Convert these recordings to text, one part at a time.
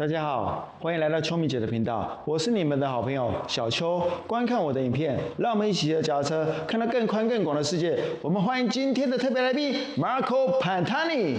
大家好，欢迎来到秋明姐的频道，我是你们的好朋友小秋。观看我的影片，让我们一起脚踏车，看到更宽更广的世界。我们欢迎今天的特别来宾 Marco Pantani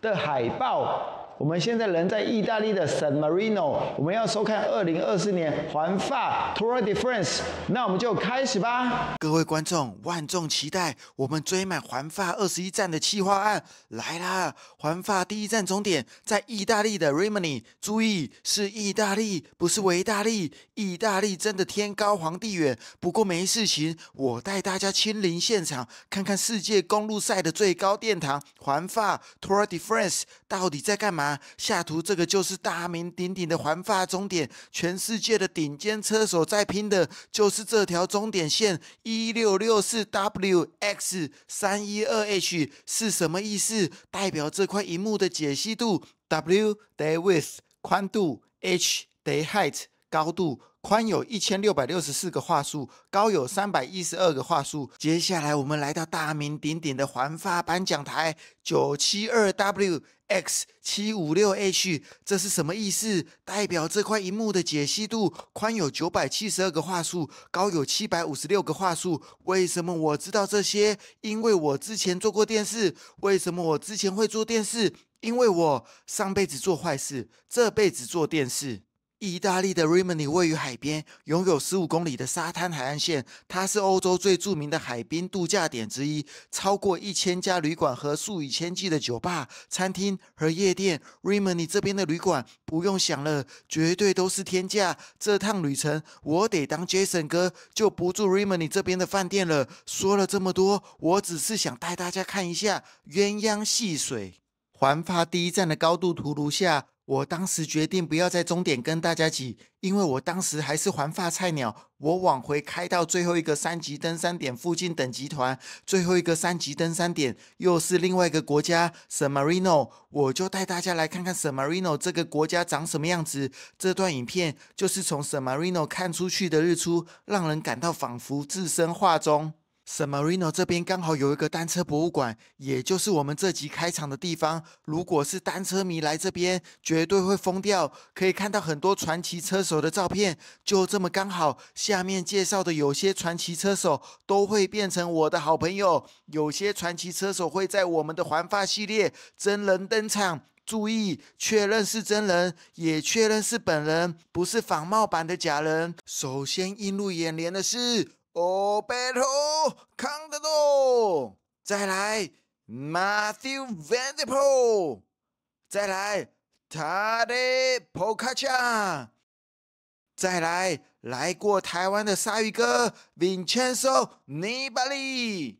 的海报。我们现在人在意大利的 Marino，我们要收看二零二四年环法 Tour de France，那我们就开始吧。各位观众，万众期待我们追满环法二十一站的企划案来啦！环法第一站终点在意大利的 Rimini，注意是意大利，不是维大利。意大利真的天高皇帝远，不过没事情，我带大家亲临现场，看看世界公路赛的最高殿堂环法 Tour de France 到底在干嘛。下图这个就是大名鼎鼎的环法终点，全世界的顶尖车手在拼的就是这条终点线。一六六四 WX 三一二 H 是什么意思？代表这块荧幕的解析度。W t h width 宽度，H d h height。高度宽有一千六百六十四个画素，高有三百一十二个画素。接下来我们来到大名鼎鼎的环发颁奖台，九七二 W X 七五六 H，这是什么意思？代表这块荧幕的解析度宽有九百七十二个画素，高有七百五十六个画素。为什么我知道这些？因为我之前做过电视。为什么我之前会做电视？因为我上辈子做坏事，这辈子做电视。意大利的 Rimini 位于海边，拥有十五公里的沙滩海岸线，它是欧洲最著名的海滨度假点之一。超过一千家旅馆和数以千计的酒吧、餐厅和夜店。Rimini 这边的旅馆不用想了，绝对都是天价。这趟旅程我得当 Jason 哥，就不住 Rimini 这边的饭店了。说了这么多，我只是想带大家看一下鸳鸯戏水环发第一站的高度图如下。我当时决定不要在终点跟大家挤，因为我当时还是环发菜鸟。我往回开到最后一个三级登山点附近等集团。最后一个三级登山点又是另外一个国家，Marino，我就带大家来看看 Marino 这个国家长什么样子。这段影片就是从 Marino 看出去的日出，让人感到仿佛置身画中。圣 i n 诺这边刚好有一个单车博物馆，也就是我们这集开场的地方。如果是单车迷来这边，绝对会疯掉。可以看到很多传奇车手的照片。就这么刚好，下面介绍的有些传奇车手都会变成我的好朋友。有些传奇车手会在我们的环发系列真人登场。注意，确认是真人，也确认是本人，不是仿冒版的假人。首先映入眼帘的是。o p e r o c o n d u c t 再来，Matthew v a n d e n b u r g 再来，Tade Pokach，a 再来，来过台湾的鲨鱼哥，Vincenzo Nibali，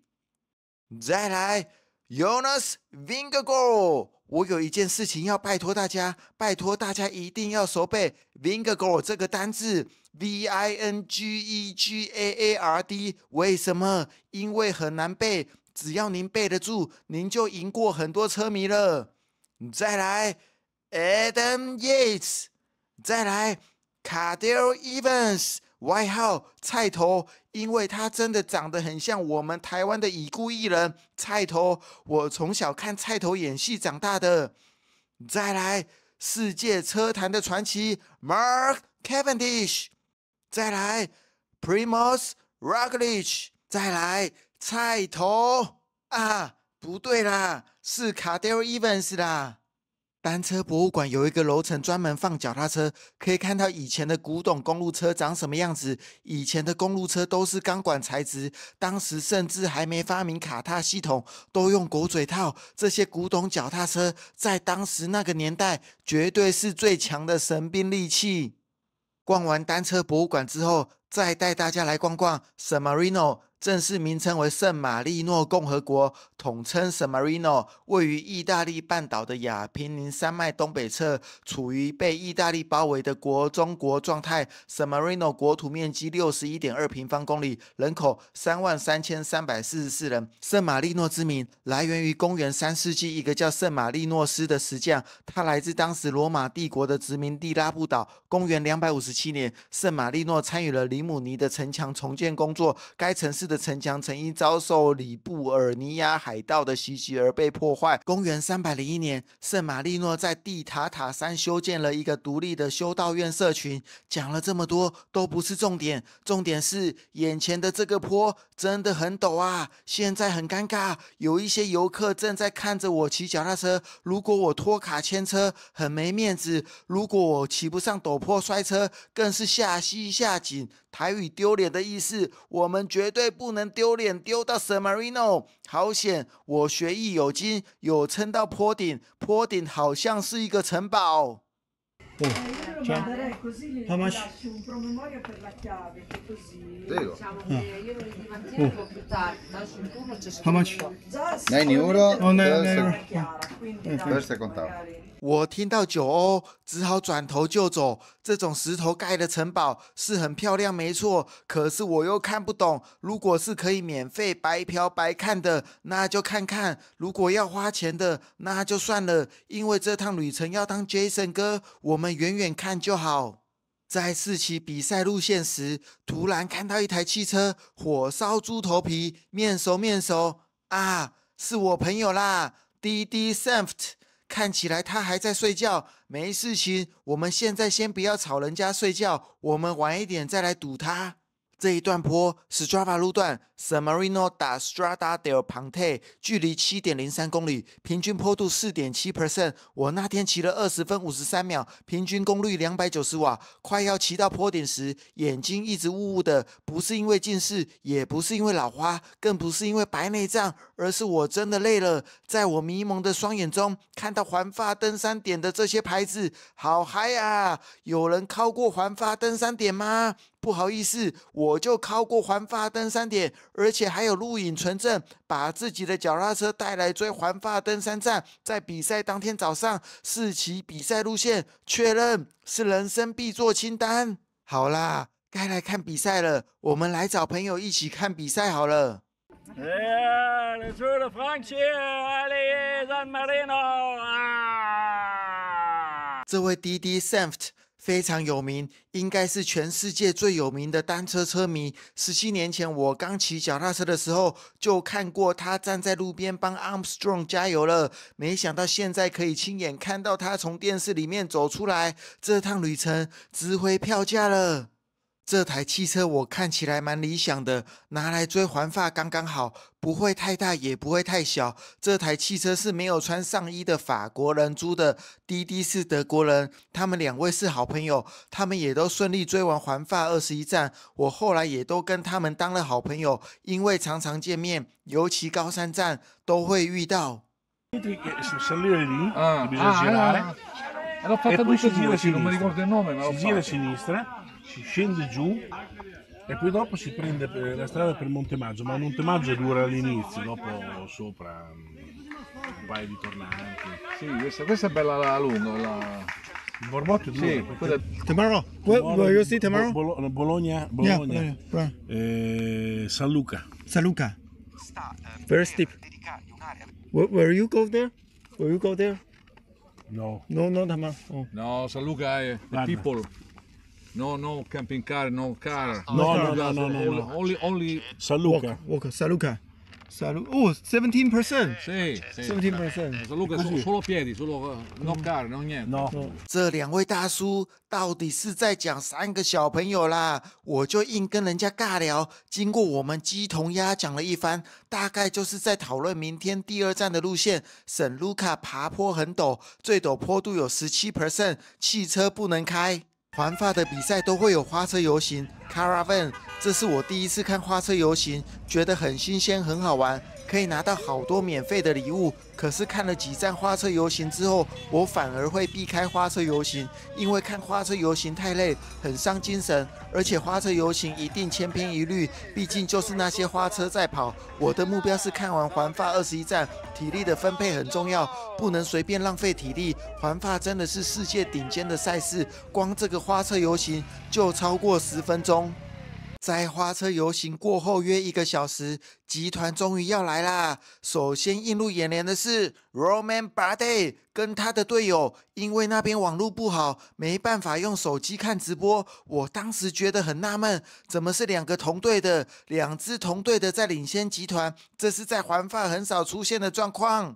再来，Jonas Vingegaard。我有一件事情要拜托大家，拜托大家一定要熟背 v i n g a r 这个单字 v i n g e g a a r d。为什么？因为很难背。只要您背得住，您就赢过很多车迷了。再来，Adam Yates。再来，Cardell Evans。外号菜头，因为他真的长得很像我们台湾的已故艺人菜头。我从小看菜头演戏长大的。再来，世界车坛的传奇 Mark Cavendish。再来 p r i m u s Roglic。h 再来，菜头啊，不对啦，是卡戴尔 Evans 啦。单车博物馆有一个楼层专门放脚踏车，可以看到以前的古董公路车长什么样子。以前的公路车都是钢管材质，当时甚至还没发明卡踏系统，都用狗嘴套。这些古董脚踏车在当时那个年代绝对是最强的神兵利器。逛完单车博物馆之后，再带大家来逛逛 San Marino 正式名称为圣马力诺共和国，统称圣马力诺，位于意大利半岛的亚平宁山脉东北侧，处于被意大利包围的国中国状态。圣马力诺国土面积六十一点二平方公里，人口三万三千三百四十四人。圣马力诺之名来源于公元三世纪一个叫圣马力诺斯的石匠，他来自当时罗马帝国的殖民地拉布岛。公元两百五十七年，圣马力诺参与了里姆尼的城墙重建工作，该城市的。城墙曾因遭受里布尔尼亚海盗的袭击而被破坏。公元三百零一年，圣马利诺在蒂塔塔山修建了一个独立的修道院社群。讲了这么多都不是重点，重点是眼前的这个坡真的很陡啊！现在很尴尬，有一些游客正在看着我骑脚踏车。如果我拖卡牵车，很没面子；如果我骑不上陡坡摔车，更是下膝下井。台语丢脸的意思，我们绝对不能丢脸丢到 San Marino。好险，我学艺有精，有撑到坡顶。坡顶好像是一个城堡。我听到酒窝，只好转头就走。这种石头盖的城堡是很漂亮，没错。可是我又看不懂。如果是可以免费、白嫖、白看的，那就看看；如果要花钱的，那就算了。因为这趟旅程要当 Jason 哥，我。我们远远看就好。在试骑比赛路线时，突然看到一台汽车，火烧猪头皮，面熟面熟啊，是我朋友啦，滴滴 s a f t 看起来他还在睡觉，没事情。我们现在先不要吵人家睡觉，我们晚一点再来堵他。这一段坡是 Strava 路段 San Marino 打 Strada del Ponte，距离七点零三公里，平均坡度四点七 percent。我那天骑了二十分五十三秒，平均功率两百九十瓦。快要骑到坡顶时，眼睛一直雾雾的，不是因为近视，也不是因为老花，更不是因为白内障，而是我真的累了。在我迷蒙的双眼中，看到环发登山点的这些牌子，好嗨啊！有人靠过环发登山点吗？不好意思，我就靠过环法登山点，而且还有录影存证，把自己的脚踏车带来追环法登山站，在比赛当天早上试骑比赛路线，确认是人生必做清单。好啦，该来看比赛了，我们来找朋友一起看比赛好了。哎呀，出了风雪，阿里山玛莉诺啊！这位滴滴 Sant。非常有名，应该是全世界最有名的单车车迷。十七年前我刚骑脚踏车的时候，就看过他站在路边帮 Armstrong 加油了。没想到现在可以亲眼看到他从电视里面走出来，这趟旅程值回票价了。这台汽车我看起来蛮理想的，拿来追环发刚刚好，不会太大也不会太小。这台汽车是没有穿上衣的法国人租的，滴滴是德国人，他们两位是好朋友，他们也都顺利追完环发二十一站，我后来也都跟他们当了好朋友，因为常常见面，尤其高山站都会遇到。啊！啊！啊！啊！啊！啊！啊！啊 si scende giù e poi dopo si prende la strada per Montemaggio, ma Montemaggio dura all'inizio, dopo sopra mm, un paio di tornanti. Sì, questa, questa è bella la lunga. La... Il Borbotto è dura. Sì, perché... Tomorrow, tomorrow, will you see tomorrow? Bol- Bologna, Bologna, yeah, Bologna. Eh, San Luca. San Luca. Very steep. Where, where you go there? Where you go there? No. No, no, Tamar. Oh. No, San Luca è, è people. no no camping car no car no no no no only only saluka saluka salu oh seventeen percent say seventeen percent s a l u solo piedi solo no car no niente no 这两位大叔到底是在讲三个小朋友啦，我就硬跟人家尬聊。经过我们鸡同鸭讲了一番，大概就是在讨论明天第二站的路线。s a 卡爬坡很陡，最陡坡度有十七 percent，汽车不能开。环法的比赛都会有花车游行，Caravan。这是我第一次看花车游行，觉得很新鲜，很好玩。可以拿到好多免费的礼物，可是看了几站花车游行之后，我反而会避开花车游行，因为看花车游行太累，很伤精神，而且花车游行一定千篇一律，毕竟就是那些花车在跑。我的目标是看完环法二十一站，体力的分配很重要，不能随便浪费体力。环法真的是世界顶尖的赛事，光这个花车游行就超过十分钟。在花车游行过后约一个小时，集团终于要来啦。首先映入眼帘的是 Roman Brady 跟他的队友，因为那边网络不好，没办法用手机看直播。我当时觉得很纳闷，怎么是两个同队的，两支同队的在领先集团？这是在环法很少出现的状况。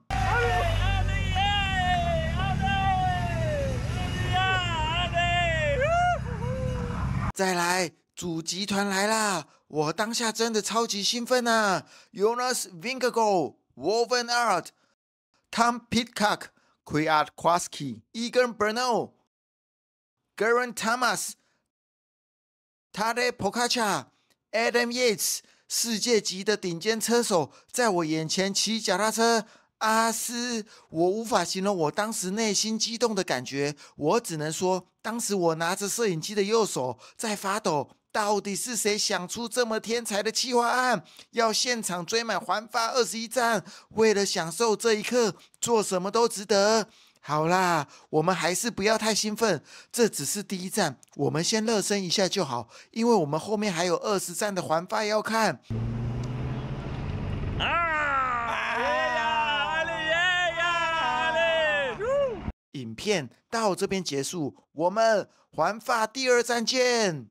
再来。主集团来啦！我当下真的超级兴奋啊！Yonas v i n g e g o Wolven a r t Tom p i t c o c k q u i a e r Kwaski, e g a n Bruno, g e r e n Thomas, Tade p o k a c h a Adam Yates，世界级的顶尖车手在我眼前骑脚踏车。阿斯，我无法形容我当时内心激动的感觉，我只能说，当时我拿着摄影机的右手在发抖。到底是谁想出这么天才的企划案？要现场追满环发二十一站，为了享受这一刻，做什么都值得。好啦，我们还是不要太兴奋，这只是第一站，我们先热身一下就好，因为我们后面还有二十站的环发要看。啊！呀！阿里耶呀！阿里！影片到这边结束，我们环发第二站见。